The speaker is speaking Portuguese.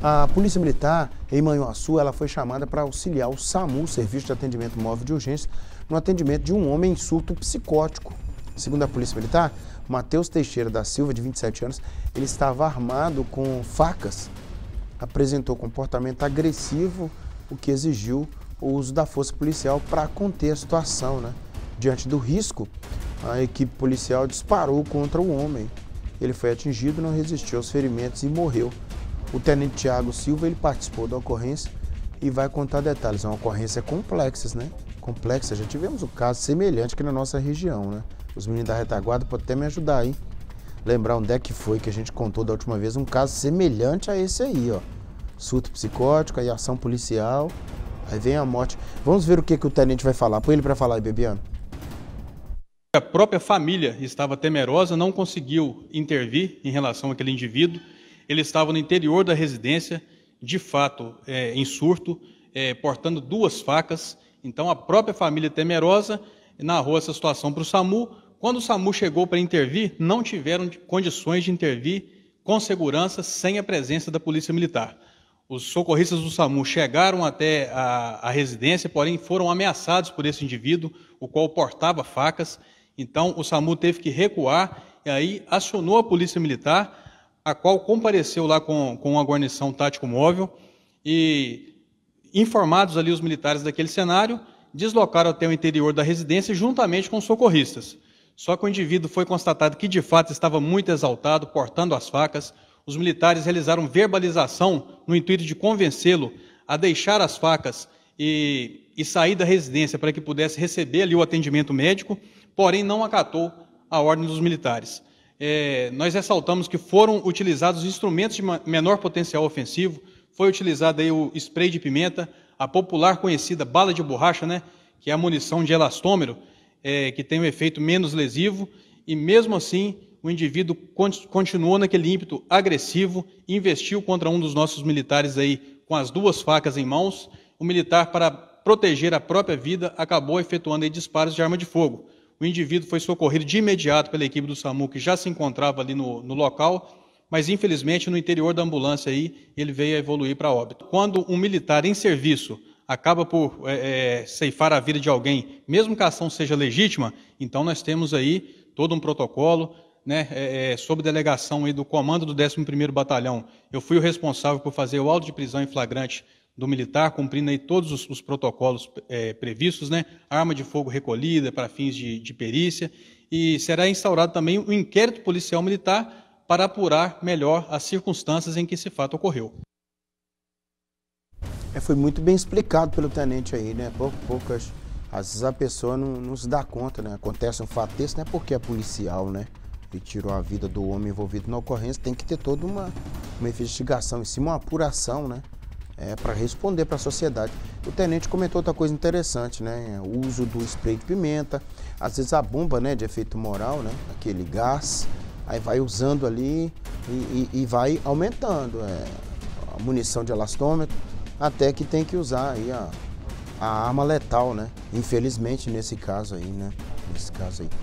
A Polícia Militar em Manhuaçu ela foi chamada para auxiliar o SAMU, Serviço de Atendimento Móvel de Urgência, no atendimento de um homem em surto psicótico. Segundo a Polícia Militar, Matheus Teixeira da Silva, de 27 anos, ele estava armado com facas, apresentou comportamento agressivo, o que exigiu o uso da força policial para conter a situação. Né? Diante do risco, a equipe policial disparou contra o homem. Ele foi atingido, não resistiu aos ferimentos e morreu o tenente Tiago Silva ele participou da ocorrência e vai contar detalhes. É uma ocorrência complexa, né? Complexa. Já tivemos um caso semelhante aqui na nossa região, né? Os meninos da retaguarda podem até me ajudar aí. Lembrar onde é que foi que a gente contou da última vez um caso semelhante a esse aí, ó. Surto psicótico, aí ação policial, aí vem a morte. Vamos ver o que, que o tenente vai falar. Põe ele para falar aí, Bebiano. A própria família estava temerosa, não conseguiu intervir em relação àquele indivíduo ele estava no interior da residência, de fato é, em surto, é, portando duas facas. Então a própria família temerosa narrou essa situação para o SAMU. Quando o SAMU chegou para intervir, não tiveram condições de intervir com segurança sem a presença da Polícia Militar. Os socorristas do SAMU chegaram até a, a residência, porém foram ameaçados por esse indivíduo, o qual portava facas. Então o SAMU teve que recuar e aí acionou a Polícia Militar a qual compareceu lá com, com uma guarnição tático móvel e, informados ali os militares daquele cenário, deslocaram até o interior da residência juntamente com socorristas. Só que o indivíduo foi constatado que de fato estava muito exaltado, portando as facas. Os militares realizaram verbalização no intuito de convencê-lo a deixar as facas e, e sair da residência para que pudesse receber ali o atendimento médico, porém não acatou a ordem dos militares é, nós ressaltamos que foram utilizados instrumentos de menor potencial ofensivo, foi utilizado aí o spray de pimenta, a popular conhecida bala de borracha, né, que é a munição de elastômero, é, que tem um efeito menos lesivo, e mesmo assim o indivíduo continuou naquele ímpeto agressivo, investiu contra um dos nossos militares aí com as duas facas em mãos. O militar, para proteger a própria vida, acabou efetuando disparos de arma de fogo. O indivíduo foi socorrido de imediato pela equipe do SAMU, que já se encontrava ali no, no local, mas infelizmente no interior da ambulância aí, ele veio a evoluir para óbito. Quando um militar em serviço acaba por é, é, ceifar a vida de alguém, mesmo que a ação seja legítima, então nós temos aí todo um protocolo, né, é, é sob delegação aí do comando do 11º Batalhão. Eu fui o responsável por fazer o auto de prisão em flagrante do militar, cumprindo aí todos os, os protocolos é, previstos, né? Arma de fogo recolhida para fins de, de perícia. E será instaurado também um inquérito policial militar para apurar melhor as circunstâncias em que esse fato ocorreu. É, foi muito bem explicado pelo tenente aí, né? Poucas. Às vezes a pessoa não, não, se dá conta, né? Acontece um fato desse, não é porque é policial, né? E tirou a vida do homem envolvido na ocorrência, tem que ter toda uma, uma investigação, em cima uma apuração, né? é, para responder para a sociedade. O tenente comentou outra coisa interessante, né? O uso do spray de pimenta, às vezes a bomba né, de efeito moral, né? aquele gás, aí vai usando ali e, e, e vai aumentando é, a munição de elastômetro, até que tem que usar aí a, a arma letal, né? Infelizmente nesse caso aí, né? Nesse caso aí.